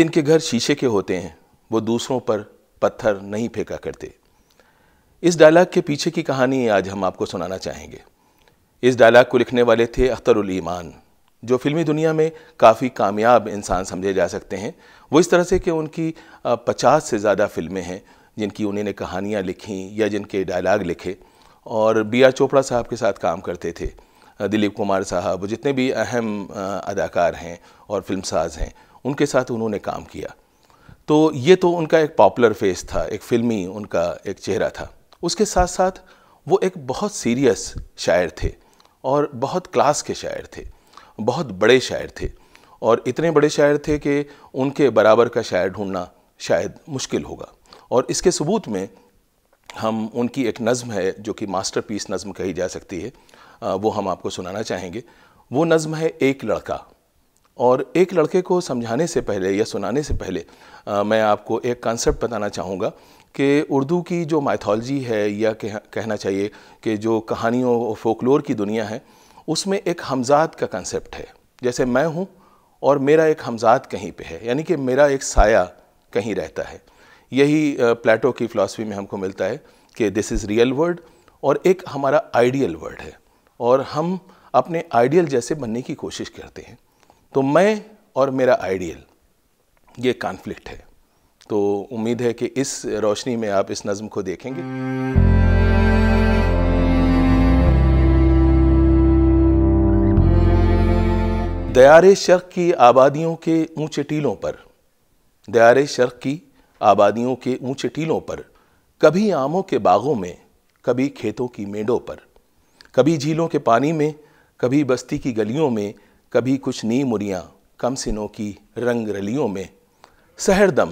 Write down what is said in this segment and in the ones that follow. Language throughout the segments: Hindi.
जिनके घर शीशे के होते हैं वो दूसरों पर पत्थर नहीं फेंका करते इस डायलॉग के पीछे की कहानी आज हम आपको सुनाना चाहेंगे इस डायलॉग को लिखने वाले थे अख्तरुल ईमान जो फिल्मी दुनिया में काफ़ी कामयाब इंसान समझे जा सकते हैं वो इस तरह से कि उनकी पचास से ज़्यादा फिल्में हैं जिनकी उन्होंने कहानियाँ लिखीं या जिनके डायलॉग लिखे और बी आर चोपड़ा साहब के साथ काम करते थे दिलीप कुमार साहब जितने भी अहम अदाकार हैं और फिल्म साज हैं उनके साथ उन्होंने काम किया तो ये तो उनका एक पॉपुलर फेस था एक फिल्मी उनका एक चेहरा था उसके साथ साथ वो एक बहुत सीरियस शायर थे और बहुत क्लास के शायर थे बहुत बड़े शायर थे और इतने बड़े शायर थे कि उनके बराबर का शायर ढूंढना शायद मुश्किल होगा और इसके सबूत में हम उनकी एक नज़म है जो कि मास्टरपीस नज़म कही जा सकती है वो हम आपको सुनाना चाहेंगे वो नज़म है एक लड़का और एक लड़के को समझाने से पहले या सुनाने से पहले आ, मैं आपको एक कॉन्सेप्ट बताना चाहूँगा कि उर्दू की जो माइथोलॉजी है या कह, कहना चाहिए कि जो कहानियों और फोकलोर की दुनिया है उसमें एक हमजाद का कंसेप्ट है जैसे मैं हूँ और मेरा एक हमजात कहीं पे है यानी कि मेरा एक साया कहीं रहता है यही प्लेटो की फ़िलासफ़ी में हमको मिलता है कि दिस इज़ रियल वर्ल्ड और एक हमारा आइडियल वर्ड है और हम अपने आइडियल जैसे बनने की कोशिश करते हैं तो मैं और मेरा आइडियल ये कॉन्फ्लिक्ट है तो उम्मीद है कि इस रोशनी में आप इस नज़म को देखेंगे दयार शर्क की आबादियों के ऊंचे टीलों पर दयार शर्क की आबादियों के ऊंचे टीलों पर कभी आमों के बागों में कभी खेतों की मेंढों पर कभी झीलों के पानी में कभी बस्ती की गलियों में कभी कुछ नी मुरियाँ कम सिनों की रंग रलियों में सहरदम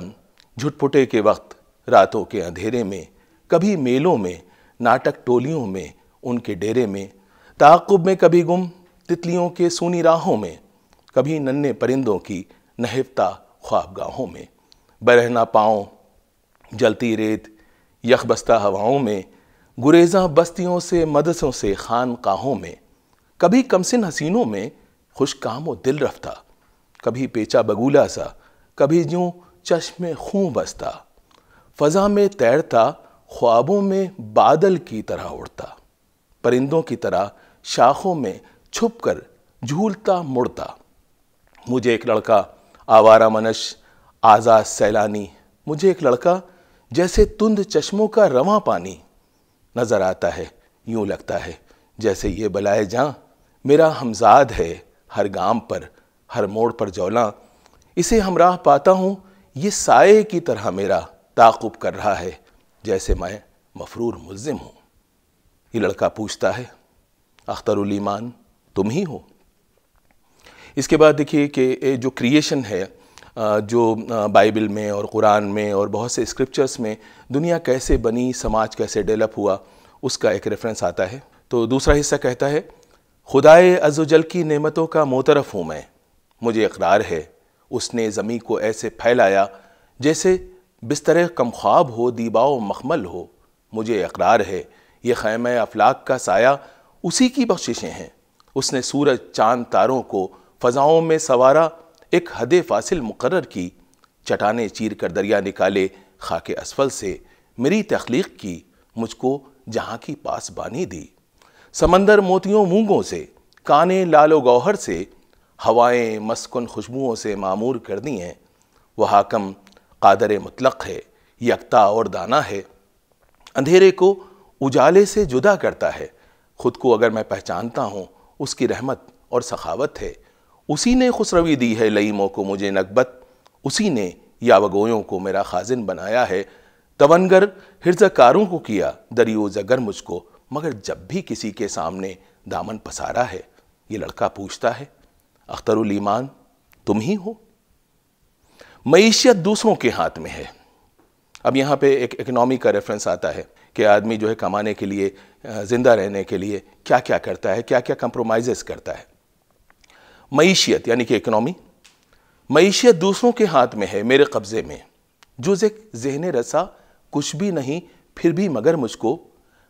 झुटपुटे के वक्त रातों के अंधेरे में कभी मेलों में नाटक टोलियों में उनके डेरे में ताकुब में कभी गुम तितलियों के सूनी राहों में कभी नन्हे परिंदों की नहवता ख्वाबगाहों में बरहना पाँव जलती रेत यखबस्ता हवाओं में गुरेजा बस्तियों से मदसों से खान काहों में कभी कमसिन हसीनों में खुश काम व दिल रफ्ता कभी पेचा बगूला सा कभी जो चश्मे खूँ बसता फ़ज़ा में तैरता ख्वाबों में बादल की तरह उड़ता परिंदों की तरह शाखों में छुप कर झूलता मुड़ता मुझे एक लड़का आवारा मनश आज़ाद सैलानी मुझे एक लड़का जैसे तुंद चश्मों का रवा पानी नज़र आता है यूँ लगता है जैसे ये बलाए जहाँ मेरा हमजाद है हर गांव पर हर मोड़ पर जौला इसे हम राह पाता हूँ ये साए की तरह मेरा ताकुब कर रहा है जैसे मैं मफरूर मुलिम हूँ ये लड़का पूछता है अख्तरुलीमान तुम ही हो इसके बाद देखिए कि जो क्रिएशन है जो बाइबल में और कुरान में और बहुत से स्क्रिप्चर्स में दुनिया कैसे बनी समाज कैसे डेवलप हुआ उसका एक रेफरेंस आता है तो दूसरा हिस्सा कहता है खुदाए अजुजल की नेमतों का मोतरफ हूँ मैं मुझे इकरार है उसने ज़मीं को ऐसे फैलाया जैसे बिस्तर कम ख्वाब हो दीबाओ मखमल हो मुझे इकरार है ये खैम अफलाक का साया उसी की बख्शिशें हैं उसने सूरज चांद तारों को फ़जाओं में सवारा एक हद फासिल मुकर की चटाने चीर कर दरिया निकाले खाके असफल से मेरी तख्लीक की मुझको जहाँ की पासबानी दी समंदर मोतियों मूंगों से काने लालो गौहर से हवाएं मस्कुन खुशबुओं से मामूर कर दी हैं वह हाकम कादर मुतलक है यकता और दाना है अंधेरे को उजाले से जुदा करता है खुद को अगर मैं पहचानता हूँ उसकी रहमत और सखावत है उसी ने खुसरवी दी है लईमों को मुझे नकबत उसी ने यावगोयों को मेरा खाजिन बनाया है तवनगर हिरजकारों को किया दरियो जगर मुझको मगर जब भी किसी के सामने दामन पसारा है ये लड़का पूछता है अख्तरुल ईमान तुम ही हो मीशत दूसरों के हाथ में है अब यहाँ पे एक इकनॉमी का रेफरेंस आता है कि आदमी जो है कमाने के लिए ज़िंदा रहने के लिए क्या क्या करता है क्या क्या कंप्रोमाइज़ करता है मीशियत यानी कि इकनॉमी मीशियत दूसरों के हाथ में है मेरे कब्ज़े में जो एक जहन रसा कुछ भी नहीं फिर भी मगर मुझको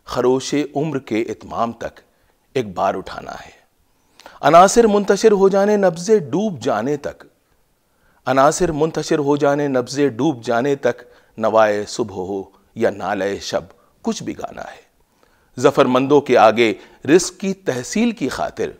खरोश उम्र के इतमाम तक एक बार उठाना है अनासर मुंतशिर हो जाने नब्ज़े डूब जाने तक अनासर मुंतशिर हो जाने नब्ज़े डूब जाने तक नवाए सुबह हो या नालय शब कुछ भी गाना है ज़फ़रमंदों के आगे रिस्क की तहसील की खातिर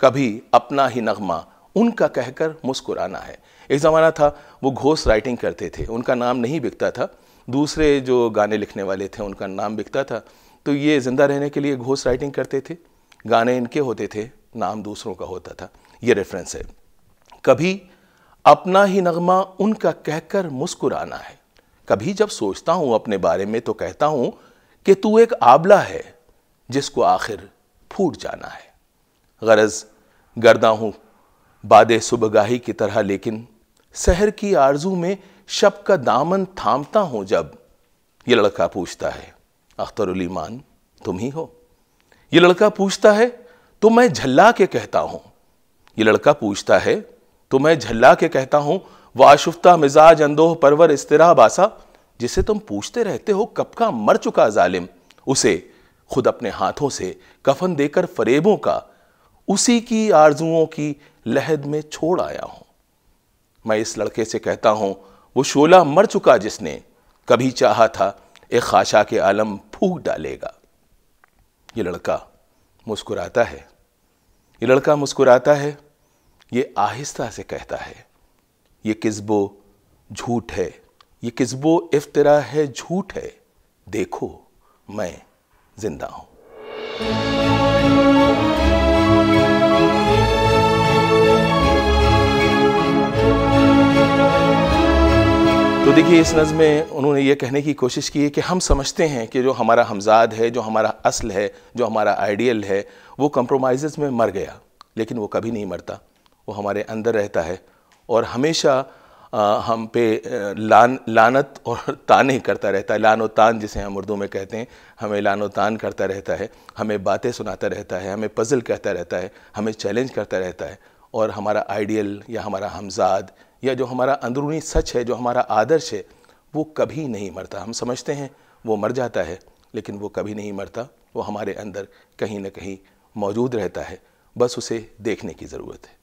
कभी अपना ही नगमा उनका कहकर मुस्कुराना है एक ज़माना था वो घोष राइटिंग करते थे उनका नाम नहीं बिकता था दूसरे जो गाने लिखने वाले थे उनका नाम बिकता था तो ये ज़िंदा रहने के लिए घोष राइटिंग करते थे गाने इनके होते थे नाम दूसरों का होता था ये रेफरेंस है कभी अपना ही नगमा उनका कहकर मुस्कुराना है कभी जब सोचता हूँ अपने बारे में तो कहता हूँ कि तू एक आबला है जिसको आखिर फूट जाना है गरज गर्दा हूँ बाद सुबगाही की तरह लेकिन शहर की आरजू में शब का दामन थामता हूँ जब ये लड़का पूछता है अख्तरमान तुम ही हो ये लड़का पूछता है तो मैं झल्ला के कहता हूं ये लड़का पूछता है तो मैं झल्ला के कहता हूं वह आशुफ्ता मिजाज अंदोह परवर इसतरा बासा जिसे तुम पूछते रहते हो कब का मर चुका जालिम उसे खुद अपने हाथों से कफन देकर फरेबों का उसी की आरजुओं की लहद में छोड़ आया हूं मैं इस लड़के से कहता हूं वो शोला मर चुका जिसने कभी चाहा था एक खाशा के आलम फूक डालेगा ये लड़का मुस्कुराता है ये लड़का मुस्कुराता है ये आहिस्ता से कहता है ये किस्बो झूठ है ये किस्बो इफ्तरा है झूठ है देखो मैं जिंदा हूं तो देखिए इस नज़ में उन्होंने ये कहने की कोशिश की है कि हम समझते हैं कि जो हमारा हमजाद है जो हमारा असल है जो हमारा आइडियल है वो कम्प्रोमाइज़ में मर गया लेकिन वो कभी नहीं मरता वो हमारे अंदर रहता है और हमेशा आ, हम पे लान लानत और तान ही करता रहता है लान तान जिसे हम उर्दू में कहते हैं हमें लान तान करता रहता है हमें बातें सुनाता रहता है हमें पज़ल कहता रहता है हमें चैलेंज करता रहता है और हमारा आइडियल या हमारा हमजाद या जो हमारा अंदरूनी सच है जो हमारा आदर्श है वो कभी नहीं मरता हम समझते हैं वो मर जाता है लेकिन वो कभी नहीं मरता वो हमारे अंदर कहीं ना कहीं मौजूद रहता है बस उसे देखने की ज़रूरत है